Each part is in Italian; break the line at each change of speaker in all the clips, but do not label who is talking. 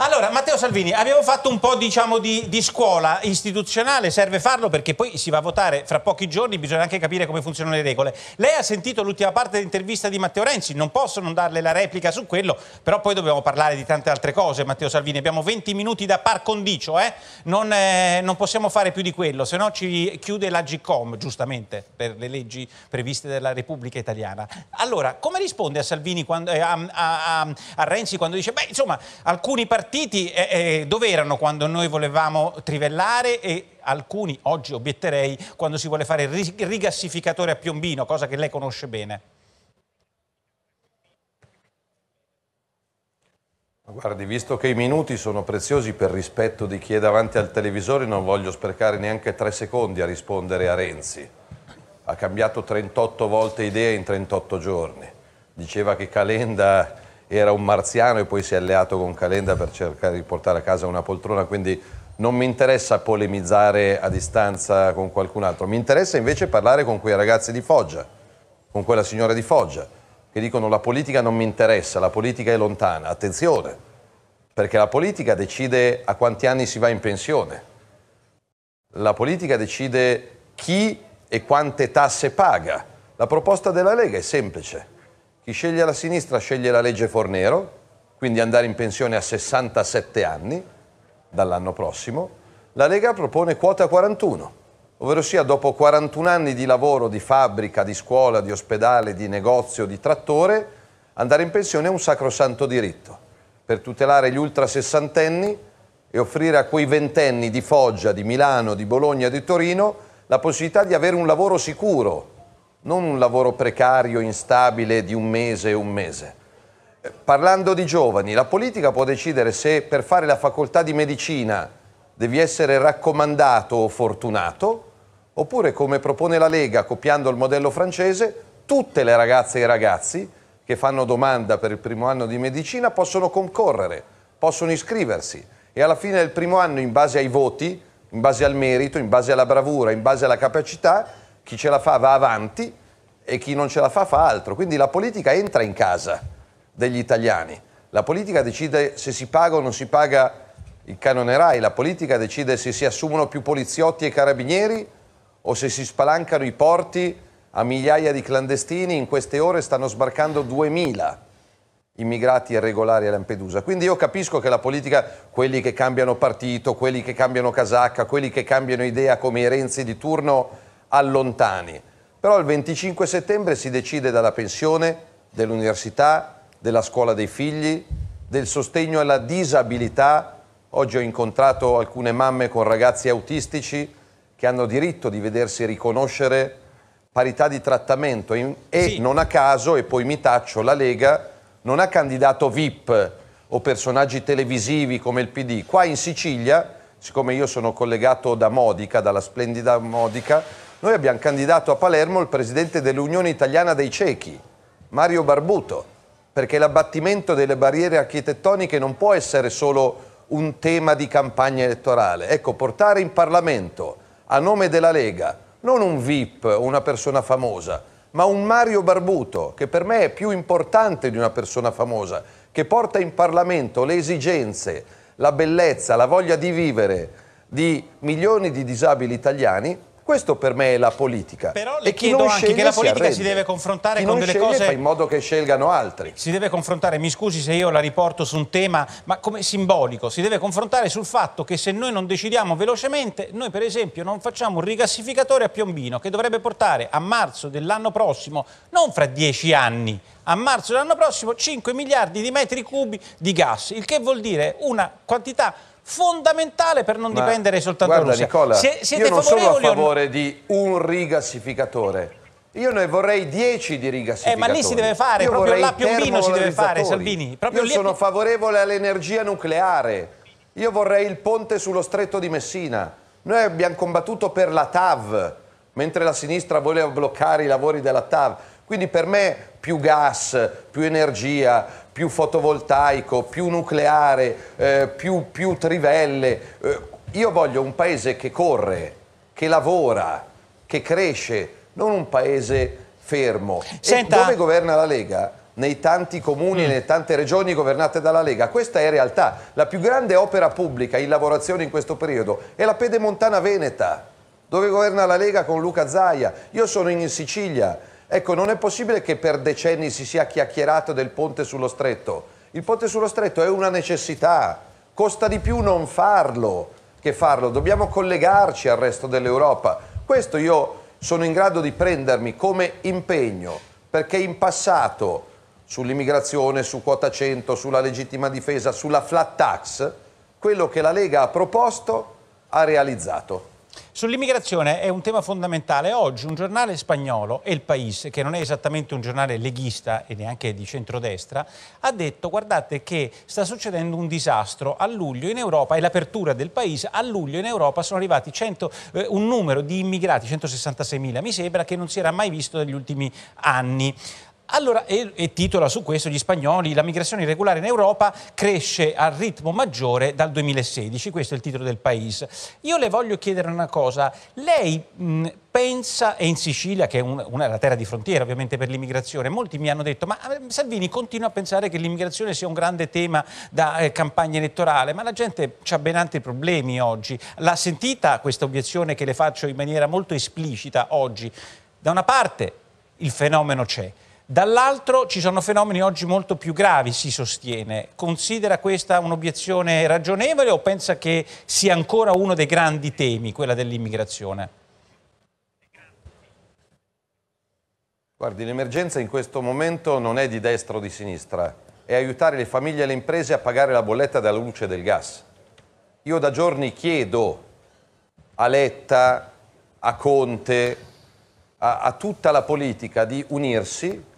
Allora, Matteo Salvini, abbiamo fatto un po' diciamo, di, di, scuola istituzionale, serve farlo perché poi si va a votare fra pochi giorni, bisogna anche capire come funzionano le regole. Lei ha sentito l'ultima parte dell'intervista di Matteo Renzi, non posso non darle la replica su quello, però poi dobbiamo parlare di tante altre cose, Matteo Salvini. Abbiamo 20 minuti da par condicio, eh? Non, eh, non, possiamo fare più di quello, se no ci chiude la GCOM, giustamente, per le leggi previste dalla Repubblica Italiana. Allora, come risponde a, quando, eh, a, a, a Renzi quando dice, beh, insomma, alcuni partiti partiti eh, eh, dove erano quando noi volevamo trivellare e alcuni, oggi obietterei, quando si vuole fare il rigassificatore a Piombino, cosa che lei conosce bene?
Guardi, visto che i minuti sono preziosi per rispetto di chi è davanti al televisore, non voglio sprecare neanche tre secondi a rispondere a Renzi. Ha cambiato 38 volte idea in 38 giorni. Diceva che Calenda era un marziano e poi si è alleato con Calenda per cercare di portare a casa una poltrona, quindi non mi interessa polemizzare a distanza con qualcun altro, mi interessa invece parlare con quei ragazzi di Foggia, con quella signora di Foggia, che dicono la politica non mi interessa, la politica è lontana, attenzione, perché la politica decide a quanti anni si va in pensione, la politica decide chi e quante tasse paga. La proposta della Lega è semplice chi sceglie la sinistra sceglie la legge Fornero, quindi andare in pensione a 67 anni dall'anno prossimo. La Lega propone quota 41, ovvero sia dopo 41 anni di lavoro, di fabbrica, di scuola, di ospedale, di negozio, di trattore, andare in pensione è un sacrosanto diritto per tutelare gli ultra sessantenni e offrire a quei ventenni di Foggia, di Milano, di Bologna, di Torino la possibilità di avere un lavoro sicuro, non un lavoro precario, instabile di un mese e un mese. Parlando di giovani, la politica può decidere se per fare la facoltà di medicina devi essere raccomandato o fortunato, oppure come propone la Lega, copiando il modello francese, tutte le ragazze e i ragazzi che fanno domanda per il primo anno di medicina possono concorrere, possono iscriversi e alla fine del primo anno, in base ai voti, in base al merito, in base alla bravura, in base alla capacità, chi ce la fa va avanti e chi non ce la fa fa altro. Quindi la politica entra in casa degli italiani, la politica decide se si paga o non si paga il canone RAI, la politica decide se si assumono più poliziotti e carabinieri o se si spalancano i porti a migliaia di clandestini, in queste ore stanno sbarcando 2000 immigrati irregolari a Lampedusa. Quindi io capisco che la politica, quelli che cambiano partito, quelli che cambiano casacca, quelli che cambiano idea come i Renzi di turno, allontani. Però il 25 settembre si decide dalla pensione, dell'università, della scuola dei figli, del sostegno alla disabilità. Oggi ho incontrato alcune mamme con ragazzi autistici che hanno diritto di vedersi riconoscere parità di trattamento e sì. non a caso, e poi mi taccio, la Lega non ha candidato VIP o personaggi televisivi come il PD. Qua in Sicilia, siccome io sono collegato da Modica, dalla splendida Modica, noi abbiamo candidato a Palermo il presidente dell'Unione Italiana dei Cechi, Mario Barbuto, perché l'abbattimento delle barriere architettoniche non può essere solo un tema di campagna elettorale. Ecco, portare in Parlamento, a nome della Lega, non un VIP una persona famosa, ma un Mario Barbuto, che per me è più importante di una persona famosa, che porta in Parlamento le esigenze, la bellezza, la voglia di vivere di milioni di disabili italiani, questo per me è la politica. Però le e chiedo anche sceglie, che la politica si, si deve confrontare chi con delle cose... fa in modo che scelgano altri.
Si deve confrontare, mi scusi se io la riporto su un tema, ma come simbolico, si deve confrontare sul fatto che se noi non decidiamo velocemente, noi per esempio non facciamo un rigassificatore a Piombino che dovrebbe portare a marzo dell'anno prossimo, non fra dieci anni, a marzo dell'anno prossimo 5 miliardi di metri cubi di gas, il che vuol dire una quantità fondamentale per non Ma dipendere soltanto guarda, da Russia. Nicola, Se, siete io non sono a favore
no? di un rigassificatore. Io ne vorrei 10 di rigassificatori. Eh, ma lì si deve fare, Io proprio là Piombino si deve fare, Salvini. Proprio Io sono favorevole all'energia nucleare. Io vorrei il ponte sullo stretto di Messina. Noi abbiamo combattuto per la TAV, mentre la sinistra voleva bloccare i lavori della TAV. Quindi per me più gas, più energia, più fotovoltaico, più nucleare, eh, più, più, trivelle. Eh, io voglio un paese che corre, che lavora, che cresce, non un paese fermo. Senta... E dove governa la Lega? nei tanti comuni, mm. nelle tante regioni governate dalla Lega. Questa è realtà. La più grande opera pubblica in lavorazione in questo periodo è la pedemontana veneta, dove governa la Lega con Luca Zaia. Io sono in Sicilia Ecco, non è possibile che per decenni si sia chiacchierato del ponte sullo stretto. Il ponte sullo stretto è una necessità, costa di più non farlo che farlo, dobbiamo collegarci al resto dell'Europa. Questo io sono in grado di prendermi come impegno, perché in passato sull'immigrazione, su quota 100, sulla legittima difesa, sulla flat tax, quello che la Lega ha proposto ha realizzato. Sull'immigrazione
è un tema fondamentale. Oggi un giornale spagnolo, El País, che non è esattamente un giornale leghista e neanche di centrodestra, ha detto guardate che sta succedendo un disastro a luglio in Europa e l'apertura del paese. A luglio in Europa sono arrivati 100, eh, un numero di immigrati, 166.000 mi sembra, che non si era mai visto negli ultimi anni. Allora, e, e, titola su questo gli spagnoli, la migrazione irregolare in Europa cresce al ritmo maggiore dal 2016, questo è il titolo del paese. Io le voglio chiedere una cosa, lei mh, pensa, e in Sicilia, che è un, una, la terra di frontiera ovviamente per l'immigrazione, molti mi hanno detto, ma eh, Salvini continua a pensare che l'immigrazione sia un grande tema da eh, campagna elettorale, ma la gente ha ben altri problemi oggi. L'ha sentita questa obiezione che le faccio in maniera molto esplicita oggi? Da una parte il fenomeno c'è, Dall'altro ci sono fenomeni oggi molto più gravi, si sostiene. Considera questa un'obiezione ragionevole o pensa che sia ancora uno dei grandi temi, quella dell'immigrazione?
Guardi, l'emergenza in questo momento non è di destra o di sinistra, è aiutare le famiglie e le imprese a pagare la bolletta della luce e del gas. Io da giorni chiedo a Letta, a Conte, a, a tutta la politica di unirsi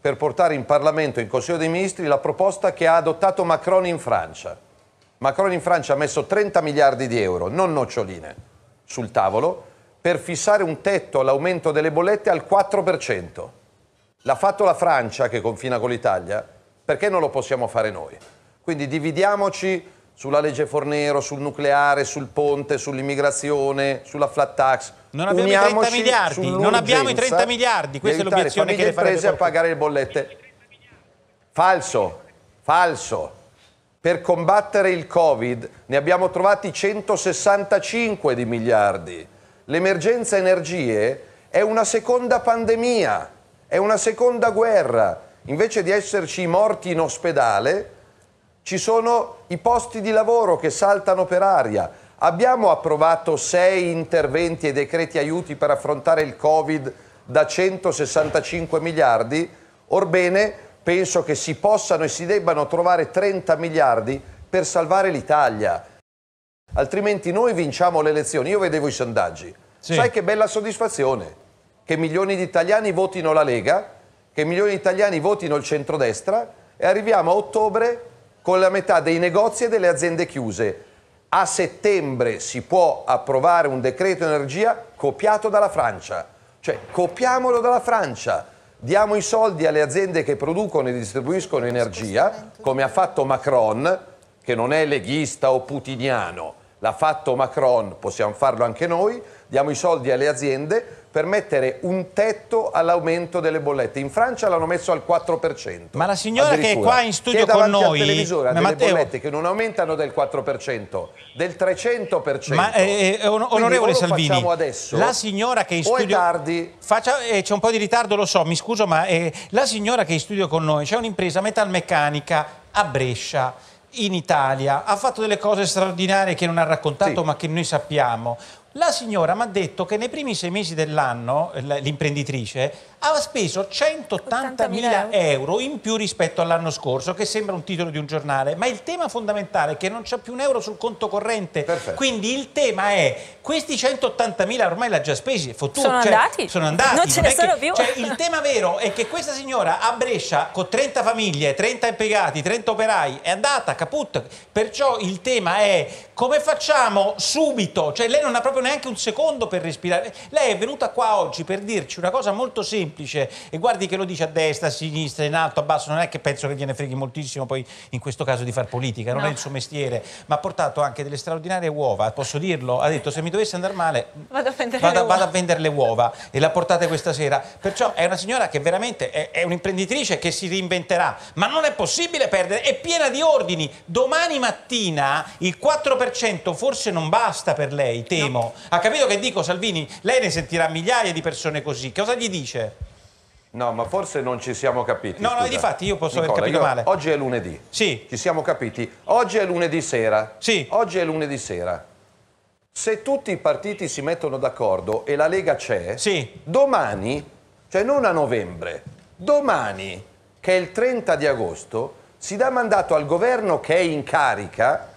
per portare in Parlamento, in Consiglio dei Ministri, la proposta che ha adottato Macron in Francia. Macron in Francia ha messo 30 miliardi di euro, non noccioline, sul tavolo per fissare un tetto all'aumento delle bollette al 4%. L'ha fatto la Francia che confina con l'Italia, perché non lo possiamo fare noi? Quindi dividiamoci sulla legge Fornero, sul nucleare, sul ponte, sull'immigrazione, sulla flat tax. Non abbiamo i 30 miliardi, non abbiamo i 30 miliardi, questa è l'obiezione che le imprese a pagare le bollette. Falso, falso. Per combattere il Covid ne abbiamo trovati 165 di miliardi. L'emergenza energie è una seconda pandemia, è una seconda guerra. Invece di esserci morti in ospedale, ci sono i posti di lavoro che saltano per aria. Abbiamo approvato sei interventi e decreti aiuti per affrontare il Covid da 165 miliardi. Orbene, penso che si possano e si debbano trovare 30 miliardi per salvare l'Italia. Altrimenti noi vinciamo le elezioni. Io vedevo i sondaggi. Sì. Sai che bella soddisfazione che milioni di italiani votino la Lega, che milioni di italiani votino il centrodestra e arriviamo a ottobre con la metà dei negozi e delle aziende chiuse. A settembre si può approvare un decreto energia copiato dalla Francia, cioè copiamolo dalla Francia, diamo i soldi alle aziende che producono e distribuiscono energia, come ha fatto Macron, che non è leghista o putiniano, l'ha fatto Macron, possiamo farlo anche noi, diamo i soldi alle aziende per mettere un tetto all'aumento delle bollette. In Francia l'hanno messo al 4%. Ma
la signora che è qua in studio con noi... Al televisore ha delle Matteo... bollette
che non aumentano del 4%, del 300%. Ma eh, eh, eh on onorevole Salvini, facciamo adesso, la
signora che è in studio... O è tardi... Eh, c'è un po' di ritardo, lo so, mi scuso, ma eh, la signora che è in studio con noi, c'è un'impresa metalmeccanica a Brescia in Italia, ha fatto delle cose straordinarie che non ha raccontato sì. ma che noi sappiamo. La signora mi ha detto che nei primi sei mesi dell'anno l'imprenditrice ha speso 180.000 euro in più rispetto all'anno scorso, che sembra un titolo di un giornale, ma il tema fondamentale è che non c'è più un euro sul conto corrente. Perfetto. Quindi il tema è questi 180.000 ormai l'ha già spesi, fottuto, sono cioè, andati. Sono andati. Non ce ne sono più. Cioè, il tema vero è che questa signora a Brescia con 30 famiglie, 30 impiegati, 30 operai è andata caput. Perciò il tema è come facciamo subito, cioè lei non ha proprio neanche un secondo per respirare. Lei è venuta qua oggi per dirci una cosa molto semplice e guardi che lo dice a destra, a sinistra, in alto, a basso, non è che penso che gliene freghi moltissimo poi in questo caso di far politica, non no. è il suo mestiere, ma ha portato anche delle straordinarie uova, posso dirlo? Ha detto se mi dovesse andare male
vado a vendere, vado, le, uova. Vado
a vendere le uova e la portate questa sera. Perciò è una signora che veramente è, è un'imprenditrice che si reinventerà, ma non è possibile perdere, è piena di ordini. Domani mattina il 4% forse non basta per lei, temo. No. Ha capito che dico, Salvini? Lei ne sentirà migliaia di persone così. Cosa gli dice?
No, ma forse non ci siamo capiti. No, scusa. no, difatti io posso Nicola, aver capito male. Oggi è lunedì. Sì. Ci siamo capiti. Oggi è lunedì sera. Sì. Oggi è lunedì sera. Se tutti i partiti si mettono d'accordo e la Lega c'è, sì. domani, cioè non a novembre, domani, che è il 30 di agosto, si dà mandato al governo che è in carica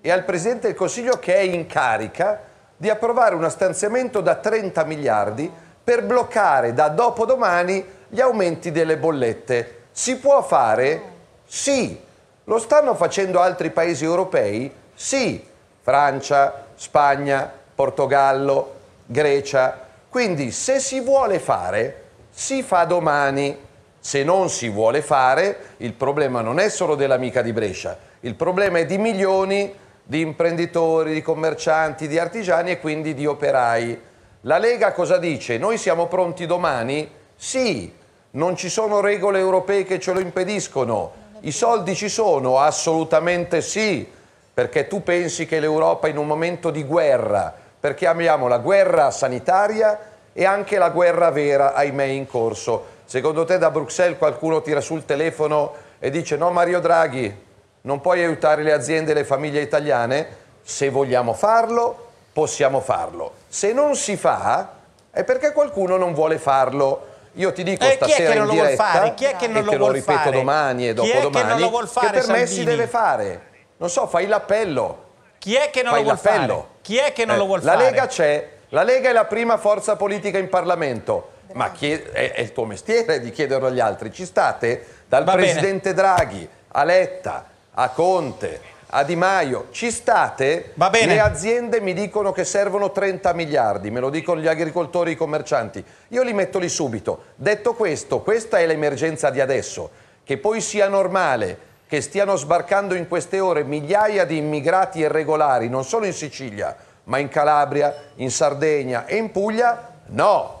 e al Presidente del Consiglio che è in carica di approvare uno stanziamento da 30 miliardi per bloccare da dopodomani gli aumenti delle bollette. Si può fare? Sì. Lo stanno facendo altri paesi europei? Sì. Francia, Spagna, Portogallo, Grecia. Quindi se si vuole fare, si fa domani. Se non si vuole fare, il problema non è solo dell'amica di Brescia, il problema è di milioni di imprenditori, di commercianti, di artigiani e quindi di operai. La Lega cosa dice? Noi siamo pronti domani? Sì, non ci sono regole europee che ce lo impediscono. I soldi ci sono? Assolutamente sì, perché tu pensi che l'Europa in un momento di guerra, perché abbiamo la guerra sanitaria e anche la guerra vera, ahimè, in corso. Secondo te da Bruxelles qualcuno tira sul telefono e dice no Mario Draghi, non puoi aiutare le aziende e le famiglie italiane? Se vogliamo farlo, possiamo farlo. Se non si fa, è perché qualcuno non vuole farlo. Io ti dico eh, stasera in diretta, chi è che non lo, che lo ripeto fare? domani e dopodomani, che, che, fare, che per Sandini? me si deve fare. Non so, fai l'appello. Chi è che non fai lo vuole fare? Chi è che non eh, lo vuole fare? La Lega c'è, la Lega è la prima forza politica in Parlamento. Ma è, è, il tuo mestiere di chiederlo agli altri. Ci state? Dal Va presidente bene. Draghi a Letta a Conte, a Di Maio, ci state? Va bene. Le aziende mi dicono che servono 30 miliardi, me lo dicono gli agricoltori e i commercianti. Io li metto lì subito. Detto questo, questa è l'emergenza di adesso. Che poi sia normale che stiano sbarcando in queste ore migliaia di immigrati irregolari, non solo in Sicilia, ma in Calabria, in Sardegna e in Puglia, no.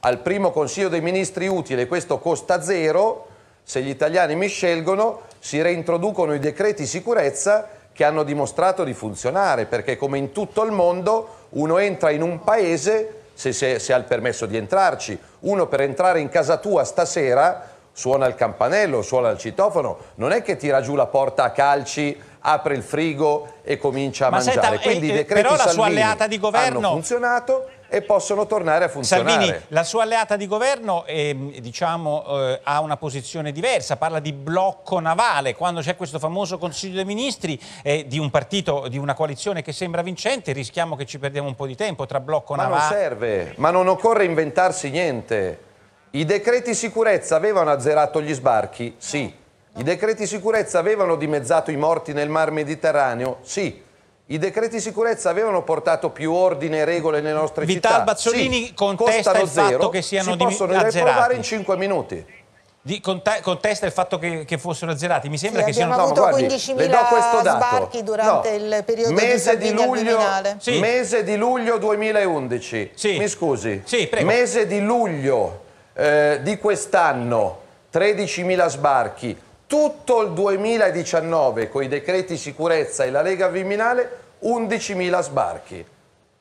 Al primo Consiglio dei Ministri utile questo costa zero se gli italiani mi scelgono, si reintroducono i decreti sicurezza che hanno dimostrato di funzionare, perché come in tutto il mondo uno entra in un paese se, se, se ha il permesso di entrarci. Uno per entrare in casa tua stasera suona il campanello, suona il citofono, non è che tira giù la porta a calci, apre il frigo e comincia a Ma mangiare. Senta, Quindi eh, i decreti però la Salvini sua alleata di governo... hanno funzionato e possono tornare a funzionare. Salvini,
la sua alleata di governo è, ehm, diciamo, eh, ha una posizione diversa, parla di blocco navale, quando c'è questo famoso Consiglio dei Ministri eh, di un partito, di una coalizione che sembra vincente, rischiamo che ci perdiamo un po' di tempo tra blocco navale. Ma non
serve, ma non occorre inventarsi niente. I decreti sicurezza avevano azzerato gli sbarchi? Sì. I decreti sicurezza avevano dimezzato i morti nel mar Mediterraneo? Sì. I decreti sicurezza avevano portato più ordine e regole nelle nostre Vital città. Vital Bazzolini sì, contesta il zero, fatto che siano si possono azzerati. riprovare in 5 minuti. Di,
contesta il fatto che, che, fossero azzerati. Mi sembra sì, che siano avuto no, 15.000 sbarchi durante
no. il periodo mese di, di luglio, sì. Mese di luglio 2011. Sì. Mi scusi. Mese di luglio eh, di quest'anno 13.000 sbarchi tutto il 2019 con i decreti sicurezza e la Lega Viminale 11.000 sbarchi.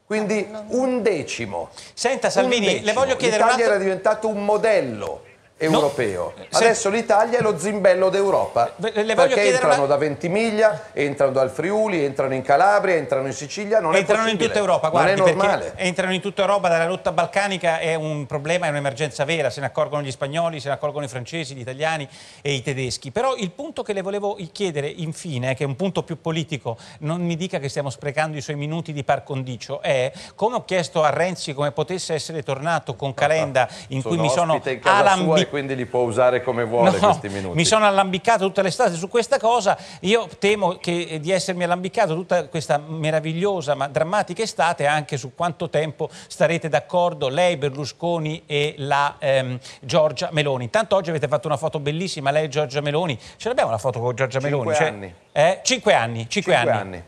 Quindi ah, un decimo. Senta Salvini, decimo. le voglio chiedere L'Italia un altro... era diventato un modello europeo. No. Adesso l'Italia è lo zimbello d'Europa. perché entrano una... da Ventimiglia, entrano dal Friuli, entrano in Calabria, entrano in Sicilia, non entrano è in tutta Europa, guardi, non è normale.
Entrano in tutta Europa dalla rotta balcanica è un problema, è un'emergenza vera, se ne accorgono gli spagnoli, se ne accorgono i francesi, gli italiani e i tedeschi. Però il punto che le volevo chiedere infine, che è un punto più politico, non mi dica che stiamo sprecando i suoi minuti di par condicio, è come ho chiesto a Renzi come potesse essere tornato con ah, ah. Calenda in cui mi sono alambicato
quindi li può usare come vuole no, questi minuti. Mi
sono allambicato tutta l'estate su questa cosa, io temo che, eh, di essermi allambicato tutta questa meravigliosa ma drammatica estate anche su quanto tempo starete d'accordo lei, Berlusconi e la ehm, Giorgia Meloni. Intanto oggi avete fatto una foto bellissima, lei e Giorgia Meloni, ce l'abbiamo la foto con Giorgia Meloni? Cinque anni. Cioè, eh? Cinque anni. Cinque, Cinque anni. anni.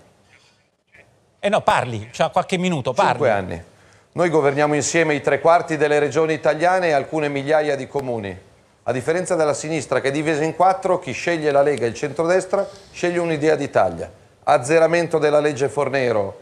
Eh no, parli, cioè qualche minuto, parli. Cinque anni.
Noi governiamo insieme i tre quarti delle regioni italiane e alcune migliaia di comuni. A differenza della sinistra che è divisa in quattro, chi sceglie la Lega e il centrodestra sceglie un'idea d'Italia. Azzeramento della legge Fornero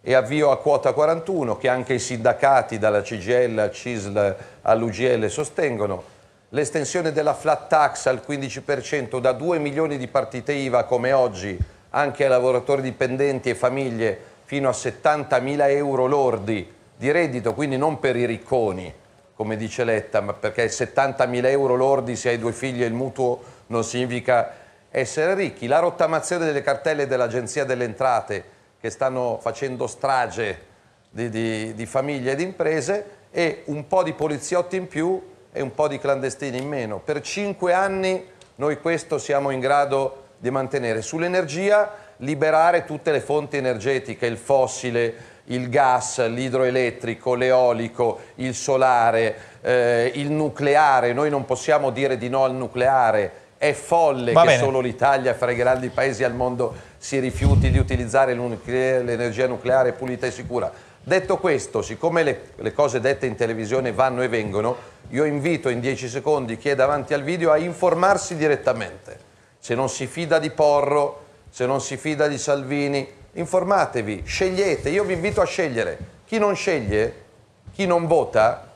e avvio a quota 41 che anche i sindacati dalla CGL al CISL all'UGL sostengono. L'estensione della flat tax al 15% da 2 milioni di partite IVA come oggi anche ai lavoratori dipendenti e famiglie fino a 70 mila euro lordi di reddito, quindi non per i ricconi, come dice Letta, ma perché 70.000 euro lordi se hai due figli e il mutuo non significa essere ricchi. La rottamazione delle cartelle dell'Agenzia delle Entrate che stanno facendo strage di, di, di famiglie ed imprese e un po' di poliziotti in più e un po' di clandestini in meno. Per cinque anni noi questo siamo in grado di mantenere. Sull'energia liberare tutte le fonti energetiche, il fossile, il gas, l'idroelettrico, l'eolico, il solare, eh, il nucleare, noi non possiamo dire di no al nucleare, è folle Va che bene. solo l'Italia fra i grandi paesi al mondo si rifiuti di utilizzare l'energia nucleare pulita e sicura. Detto questo, siccome le, le, cose dette in televisione vanno e vengono, io invito in 10 secondi chi è davanti al video a informarsi direttamente. Se non si fida di Porro, se non si fida di Salvini, informatevi, scegliete, io vi invito a scegliere. Chi non sceglie, chi non vota,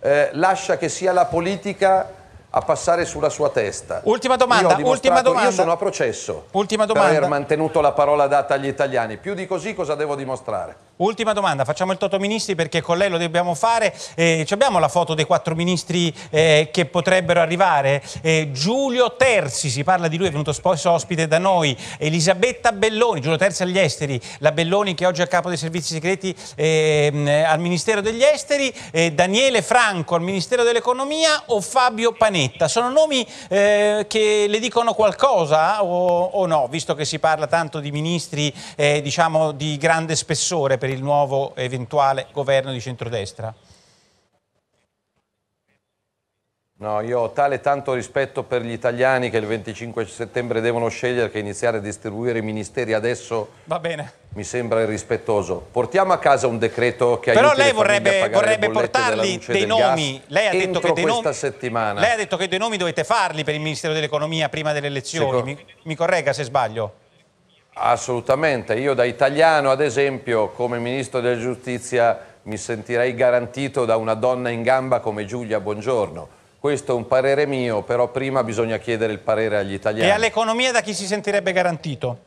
eh, lascia che sia la politica a passare sulla sua testa. Ultima domanda, io ultima domanda. Io sono a processo ultima domanda. per aver mantenuto la parola data agli italiani. Più di così cosa devo dimostrare?
Ultima domanda, facciamo il Toto Ministri perché con lei lo dobbiamo fare. Eh, abbiamo la foto dei quattro ministri eh, che potrebbero arrivare. Eh, Giulio Terzi, si parla di lui, è venuto spesso ospite da noi. Elisabetta Belloni, Giulio Terzi agli esteri, la Belloni che oggi è a capo dei servizi segreti ehm, al Ministero degli Esteri, eh, Daniele Franco al Ministero dell'Economia o Fabio Panetta. Sono nomi eh, che le dicono qualcosa o, o, no, visto che si parla tanto di ministri eh, diciamo, di grande spessore per il il nuovo eventuale governo di centrodestra?
No, io ho tale tanto rispetto per gli italiani che il 25 settembre devono scegliere che iniziare a distribuire i ministeri adesso Va bene. mi sembra irrispettoso. Portiamo a casa un decreto che Però aiuti le vorrebbe, a pagare vorrebbe portarli dei nomi. Lei ha, detto che dei nomi lei
ha detto che dei nomi dovete farli per il Ministero dell'Economia prima delle elezioni. Mi, mi corregga se sbaglio.
Assolutamente, io da italiano ad esempio come Ministro della Giustizia mi sentirei garantito da una donna in gamba come Giulia Buongiorno. Questo è un parere mio, però prima bisogna chiedere il parere agli italiani. E
all'economia da chi si sentirebbe garantito?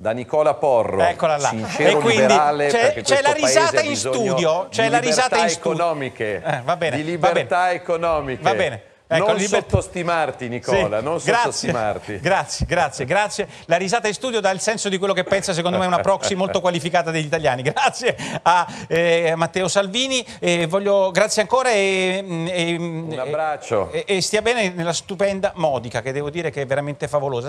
da Nicola Porro, Eccola là. sincero e quindi, liberale, c'è, la risata in studio, c'è la risata in studio. eh, va bene, di libertà va bene, economiche. Va bene. Ecco, non liber... sottostimarti Nicola, sì. non sottostimarti. Grazie, grazie,
grazie. La risata in studio dà il senso di quello che pensa secondo me una proxy molto qualificata degli italiani. Grazie a eh, Matteo Salvini, eh, voglio... grazie ancora e, mm, e, mm, Un
abbraccio.
E, e stia bene nella stupenda Modica che devo dire che è veramente favolosa.